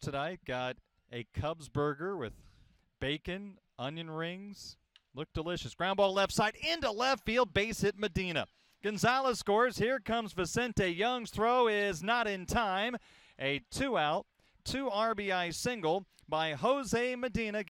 tonight got a Cubs burger with bacon, onion rings. Look delicious. Ground ball left side into left field. Base hit Medina. Gonzalez scores. Here comes Vicente. Young's throw is not in time. A two out, two RBI single by Jose Medina.